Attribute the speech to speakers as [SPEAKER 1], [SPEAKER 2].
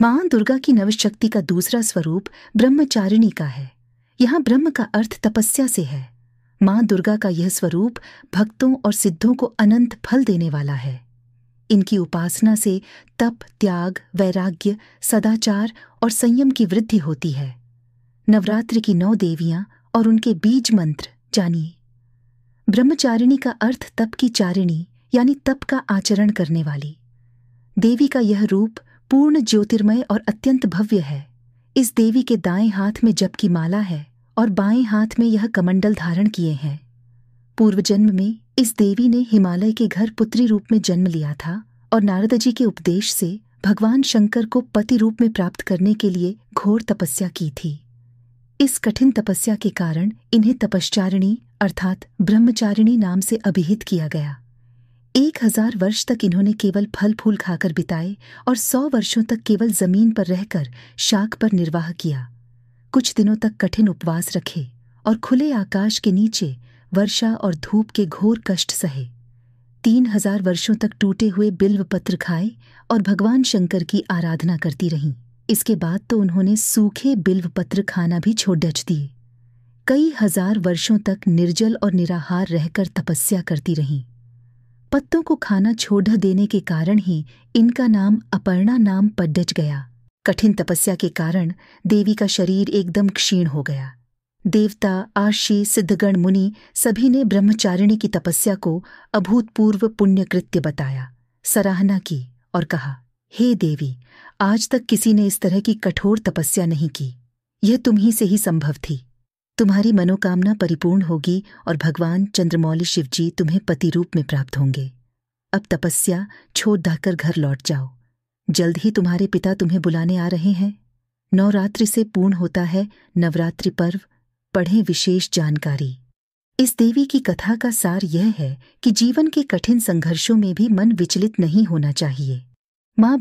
[SPEAKER 1] मां दुर्गा की नवशक्ति का दूसरा स्वरूप ब्रह्मचारिणी का है यहाँ ब्रह्म का अर्थ तपस्या से है मां दुर्गा का यह स्वरूप भक्तों और सिद्धों को अनंत फल देने वाला है इनकी उपासना से तप त्याग वैराग्य सदाचार और संयम की वृद्धि होती है नवरात्र की नौ देवियां और उनके बीज मंत्र जानिए ब्रह्मचारिणी का अर्थ तप की चारिणी यानी तप का आचरण करने वाली देवी का यह रूप पूर्ण ज्योतिर्मय और अत्यंत भव्य है इस देवी के दाएं हाथ में जप की माला है और बाएं हाथ में यह कमंडल धारण किए हैं पूर्व जन्म में इस देवी ने हिमालय के घर पुत्री रूप में जन्म लिया था और नारद जी के उपदेश से भगवान शंकर को पति रूप में प्राप्त करने के लिए घोर तपस्या की थी इस कठिन तपस्या के कारण इन्हें तपश्चारिणी अर्थात ब्रह्मचारिणी नाम से अभिहित किया गया एक हजार वर्ष तक इन्होंने केवल फल फूल खाकर बिताए और सौ वर्षों तक केवल जमीन पर रहकर शाख पर निर्वाह किया कुछ दिनों तक कठिन उपवास रखे और खुले आकाश के नीचे वर्षा और धूप के घोर कष्ट सहे तीन हजार वर्षों तक टूटे हुए बिल्व पत्र खाए और भगवान शंकर की आराधना करती रहीं इसके बाद तो उन्होंने सूखे बिल्व पत्र खाना भी छोड़ डच दिए कई हजार वर्षों तक निर्जल और निराहार रहकर तपस्या करती रहीं पत्तों को खाना छोड़ देने के कारण ही इनका नाम अपर्णा नाम पडच गया कठिन तपस्या के कारण देवी का शरीर एकदम क्षीण हो गया देवता आशी सिद्धगण मुनि सभी ने ब्रह्मचारिणी की तपस्या को अभूतपूर्व पुण्यकृत्य बताया सराहना की और कहा हे देवी आज तक किसी ने इस तरह की कठोर तपस्या नहीं की यह तुम्ही से ही संभव थी तुम्हारी मनोकामना परिपूर्ण होगी और भगवान चंद्रमौली शिवजी तुम्हें पति रूप में प्राप्त होंगे अब तपस्या छोड़ दाकर घर लौट जाओ जल्द ही तुम्हारे पिता तुम्हें बुलाने आ रहे हैं नवरात्रि से पूर्ण होता है नवरात्रि पर्व पढ़ें विशेष जानकारी इस देवी की कथा का सार यह है कि जीवन के कठिन संघर्षों में भी मन विचलित नहीं होना चाहिए